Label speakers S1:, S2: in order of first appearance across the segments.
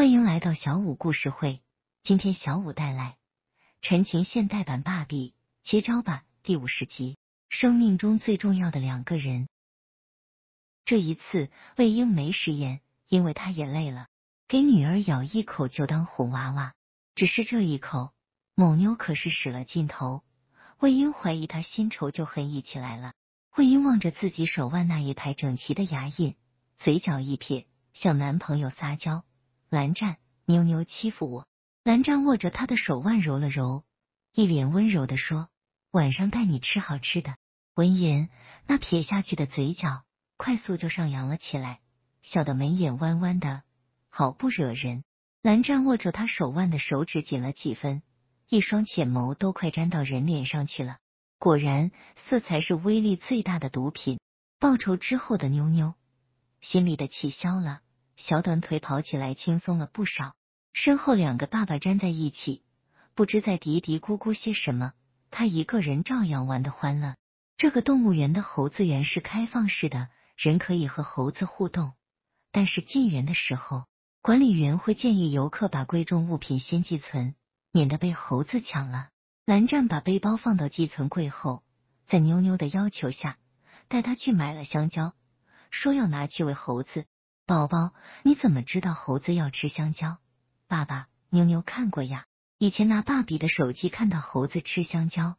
S1: 欢迎来到小五故事会。今天小五带来《陈情现代版》霸比接招吧第五十集。生命中最重要的两个人。这一次魏婴没食言，因为他也累了，给女儿咬一口就当哄娃娃。只是这一口，某妞可是使了劲头。魏婴怀疑他新仇旧恨一起来了。魏婴望着自己手腕那一排整齐的牙印，嘴角一撇，向男朋友撒娇。蓝湛，妞妞欺负我。蓝湛握着他的手腕揉了揉，一脸温柔的说：“晚上带你吃好吃的。”闻言，那撇下去的嘴角快速就上扬了起来，笑得眉眼弯弯的，好不惹人。蓝湛握着他手腕的手指紧了几分，一双浅眸都快粘到人脸上去了。果然，色彩是威力最大的毒品。报仇之后的妞妞，心里的气消了。小短腿跑起来轻松了不少，身后两个爸爸粘在一起，不知在嘀嘀咕咕些什么。他一个人照样玩的欢乐。这个动物园的猴子园是开放式的，人可以和猴子互动，但是进园的时候，管理员会建议游客把贵重物品先寄存，免得被猴子抢了。蓝湛把背包放到寄存柜后，在妞妞的要求下，带他去买了香蕉，说要拿去喂猴子。宝宝，你怎么知道猴子要吃香蕉？爸爸，妞妞看过呀。以前拿爸比的手机看到猴子吃香蕉，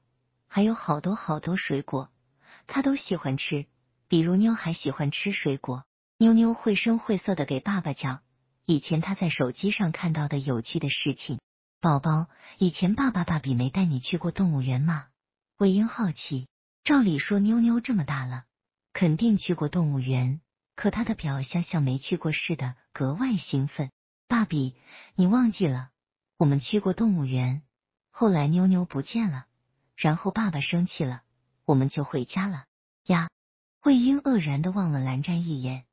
S1: 还有好多好多水果，他都喜欢吃。比如妞还喜欢吃水果。妞妞绘声绘色的给爸爸讲以前他在手机上看到的有趣的事情。宝宝，以前爸爸爸比没带你去过动物园吗？魏婴好奇。照理说妞妞这么大了，肯定去过动物园。可他的表象像没去过似的，格外兴奋。爸比，你忘记了？我们去过动物园，后来妞妞不见了，然后爸爸生气了，我们就回家了呀。魏英愕然的望了蓝湛一眼，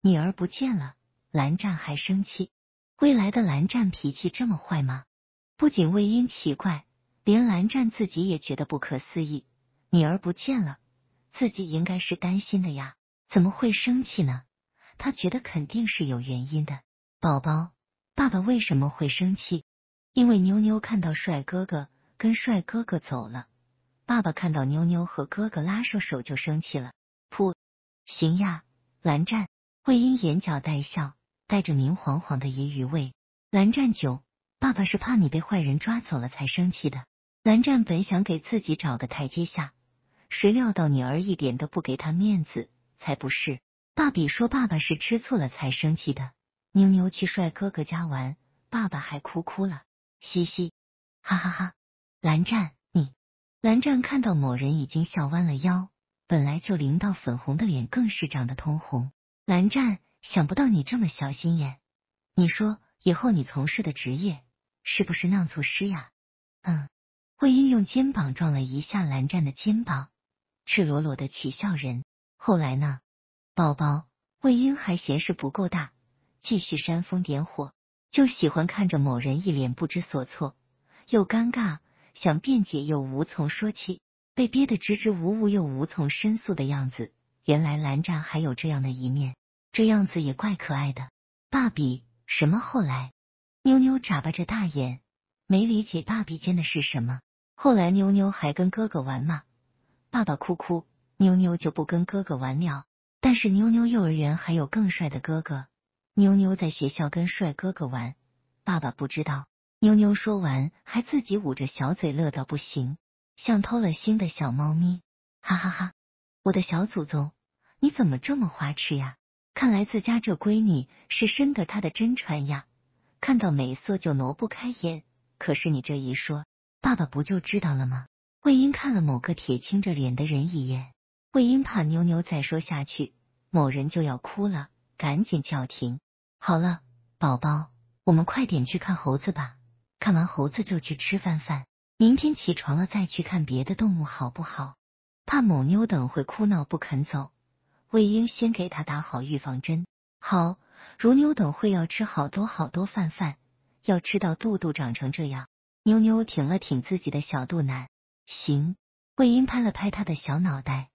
S1: 女儿不见了，蓝湛还生气？未来的蓝湛脾气这么坏吗？不仅魏英奇怪，连蓝湛自己也觉得不可思议。女儿不见了，自己应该是担心的呀。怎么会生气呢？他觉得肯定是有原因的。宝宝，爸爸为什么会生气？因为妞妞看到帅哥哥跟帅哥哥走了，爸爸看到妞妞和哥哥拉着手就生气了。噗，行呀，蓝湛，魏婴眼角带笑，带着明晃晃的揶揄味。蓝湛九，爸爸是怕你被坏人抓走了才生气的。蓝湛本想给自己找个台阶下，谁料到女儿一点都不给他面子。才不是！爸比说爸爸是吃醋了才生气的。妞妞去帅哥哥家玩，爸爸还哭哭了。嘻嘻，哈哈哈！蓝湛，你蓝湛看到某人已经笑弯了腰，本来就灵到粉红的脸更是长得通红。蓝湛，想不到你这么小心眼。你说以后你从事的职业是不是酿醋师呀？嗯，魏婴用肩膀撞了一下蓝湛的肩膀，赤裸裸的取笑人。后来呢，宝宝魏婴还嫌事不够大，继续煽风点火，就喜欢看着某人一脸不知所措，又尴尬，想辩解又无从说起，被憋得支支吾吾又无从申诉的样子。原来蓝湛还有这样的一面，这样子也怪可爱的。爸比，什么后来？妞妞眨巴着大眼，没理解爸比见的是什么。后来妞妞还跟哥哥玩吗？爸爸哭哭。妞妞就不跟哥哥玩了，但是妞妞幼儿园还有更帅的哥哥。妞妞在学校跟帅哥哥玩，爸爸不知道。妞妞说完，还自己捂着小嘴乐到不行，像偷了腥的小猫咪，哈哈哈！我的小祖宗，你怎么这么花痴呀？看来自家这闺女是深得他的真传呀，看到美色就挪不开眼。可是你这一说，爸爸不就知道了吗？魏婴看了某个铁青着脸的人一眼。魏英怕妞妞再说下去，某人就要哭了，赶紧叫停。好了，宝宝，我们快点去看猴子吧。看完猴子就去吃饭饭，明天起床了再去看别的动物，好不好？怕某妞等会哭闹不肯走，魏英先给她打好预防针。好，如妞等会要吃好多好多饭饭，要吃到肚肚长成这样。妞妞挺了挺自己的小肚腩，行。魏英拍了拍他的小脑袋。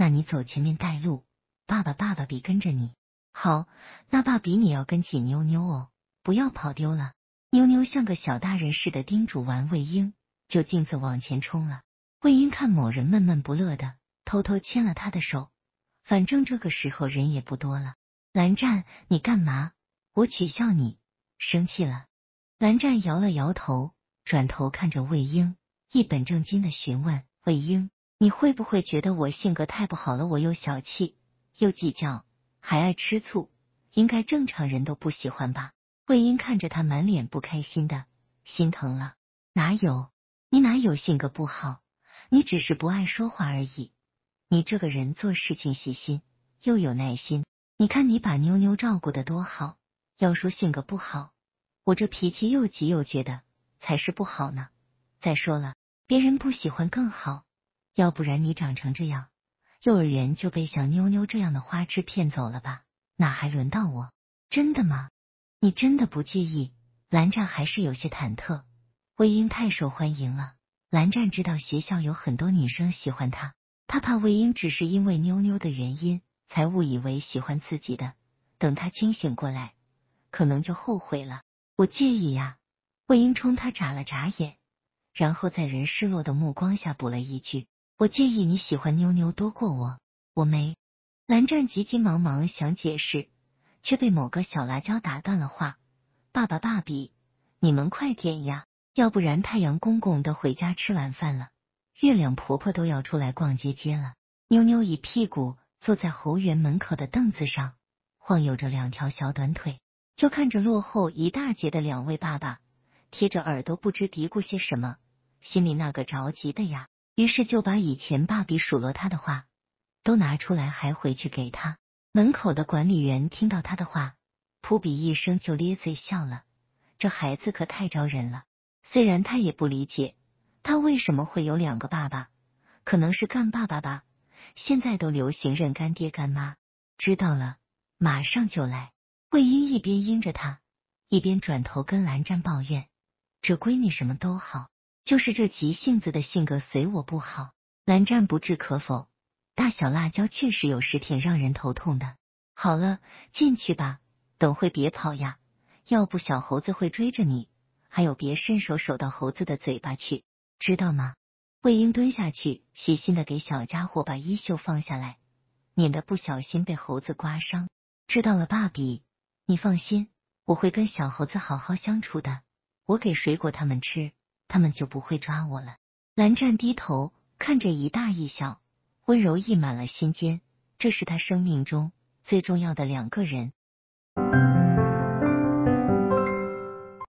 S1: 那你走前面带路，爸爸爸爸比跟着你。好，那爸比你要跟紧妞妞哦，不要跑丢了。妞妞像个小大人似的叮嘱完魏婴，就径自往前冲了。魏婴看某人闷闷不乐的，偷偷牵了他的手。反正这个时候人也不多了。蓝湛，你干嘛？我取笑你，生气了？蓝湛摇了摇头，转头看着魏婴，一本正经的询问魏婴。你会不会觉得我性格太不好了？我又小气又计较，还爱吃醋，应该正常人都不喜欢吧？魏英看着他满脸不开心的心疼了，哪有？你哪有性格不好？你只是不爱说话而已。你这个人做事情细心又有耐心，你看你把妞妞照顾的多好。要说性格不好，我这脾气又急又倔的才是不好呢。再说了，别人不喜欢更好。要不然你长成这样，幼儿园就被像妞妞这样的花痴骗走了吧？哪还轮到我？真的吗？你真的不介意？蓝湛还是有些忐忑。魏婴太受欢迎了，蓝湛知道学校有很多女生喜欢他，他怕魏婴只是因为妞妞的原因才误以为喜欢自己的，等他清醒过来，可能就后悔了。我介意呀。魏婴冲他眨了眨眼，然后在人失落的目光下补了一句。我介意你喜欢妞妞多过我，我没。蓝湛急急忙忙想解释，却被某个小辣椒打断了话：“爸爸、爸比，你们快点呀，要不然太阳公公都回家吃晚饭了，月亮婆婆都要出来逛街街了。”妞妞一屁股坐在猴园门口的凳子上，晃悠着两条小短腿，就看着落后一大截的两位爸爸，贴着耳朵不知嘀咕些什么，心里那个着急的呀。于是就把以前爸比数落他的话都拿出来，还回去给他。门口的管理员听到他的话，扑鼻一声就咧嘴笑了。这孩子可太招人了。虽然他也不理解，他为什么会有两个爸爸，可能是干爸爸吧。现在都流行认干爹干妈。知道了，马上就来。魏婴一边应着他，一边转头跟蓝湛抱怨：“这闺女什么都好。”就是这急性子的性格随我不好。蓝湛不置可否，大小辣椒确实有时挺让人头痛的。好了，进去吧，等会别跑呀，要不小猴子会追着你。还有，别伸手手到猴子的嘴巴去，知道吗？魏婴蹲下去，细心的给小家伙把衣袖放下来，免得不小心被猴子刮伤。知道了，爸比，你放心，我会跟小猴子好好相处的。我给水果他们吃。他们就不会抓我了。蓝湛低头看着一大一小，温柔溢满了心间。这是他生命中最重要的两个人。